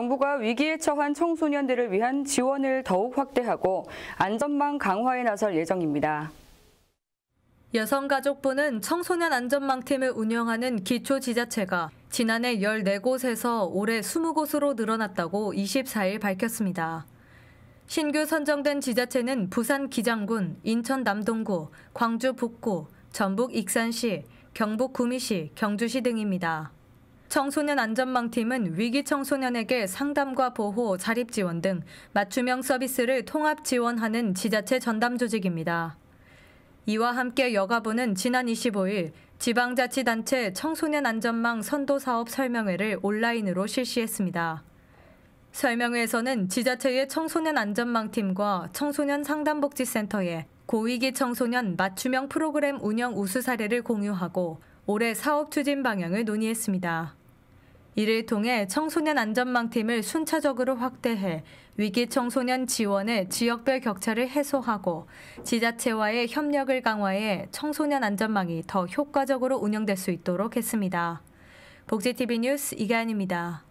정부가 위기에 처한 청소년들을 위한 지원을 더욱 확대하고 안전망 강화에 나설 예정입니다. 여성가족부는 청소년 안전망팀을 운영하는 기초지자체가 지난해 14곳에서 올해 20곳으로 늘어났다고 24일 밝혔습니다. 신규 선정된 지자체는 부산 기장군, 인천 남동구, 광주 북구, 전북 익산시, 경북 구미시, 경주시 등입니다. 청소년 안전망팀은 위기 청소년에게 상담과 보호, 자립 지원 등 맞춤형 서비스를 통합 지원하는 지자체 전담 조직입니다. 이와 함께 여가부는 지난 25일 지방자치단체 청소년 안전망 선도사업 설명회를 온라인으로 실시했습니다. 설명회에서는 지자체의 청소년 안전망팀과 청소년 상담복지센터에 고위기 청소년 맞춤형 프로그램 운영 우수 사례를 공유하고 올해 사업 추진 방향을 논의했습니다. 이를 통해 청소년 안전망팀을 순차적으로 확대해 위기 청소년 지원의 지역별 격차를 해소하고 지자체와의 협력을 강화해 청소년 안전망이 더 효과적으로 운영될 수 있도록 했습니다. 복지TV 뉴스 이가연입니다.